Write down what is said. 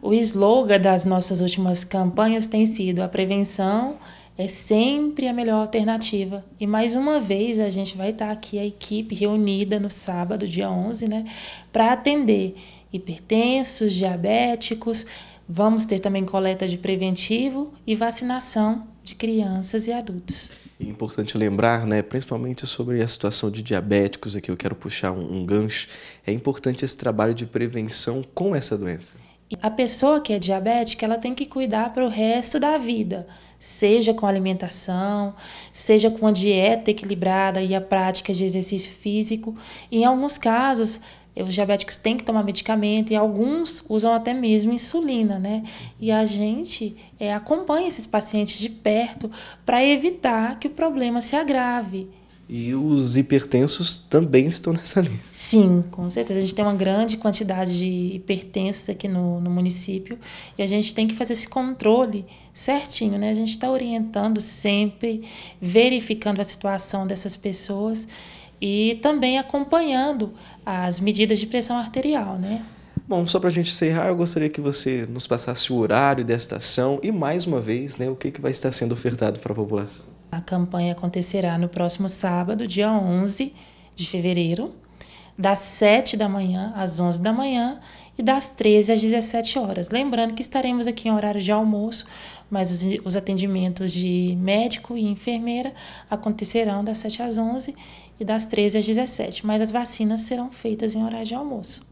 O slogan das nossas últimas campanhas tem sido a prevenção é sempre a melhor alternativa. E mais uma vez a gente vai estar aqui a equipe reunida no sábado, dia 11, né, para atender hipertensos, diabéticos. Vamos ter também coleta de preventivo e vacinação de crianças e adultos. É importante lembrar, né, principalmente sobre a situação de diabéticos, aqui eu quero puxar um, um gancho, é importante esse trabalho de prevenção com essa doença. A pessoa que é diabética, ela tem que cuidar para o resto da vida, seja com alimentação, seja com a dieta equilibrada e a prática de exercício físico. Em alguns casos, os diabéticos têm que tomar medicamento e alguns usam até mesmo insulina, né? E a gente é, acompanha esses pacientes de perto para evitar que o problema se agrave. E os hipertensos também estão nessa lista. Sim, com certeza. A gente tem uma grande quantidade de hipertensos aqui no, no município e a gente tem que fazer esse controle certinho, né? A gente está orientando sempre, verificando a situação dessas pessoas e também acompanhando as medidas de pressão arterial, né? Bom, só para a gente encerrar, eu gostaria que você nos passasse o horário dessa ação e, mais uma vez, né, o que, que vai estar sendo ofertado para a população. A campanha acontecerá no próximo sábado, dia 11 de fevereiro, das 7 da manhã às 11 da manhã e das 13 às 17 horas. Lembrando que estaremos aqui em horário de almoço, mas os, os atendimentos de médico e enfermeira acontecerão das 7 às 11 e das 13 às 17, mas as vacinas serão feitas em horário de almoço.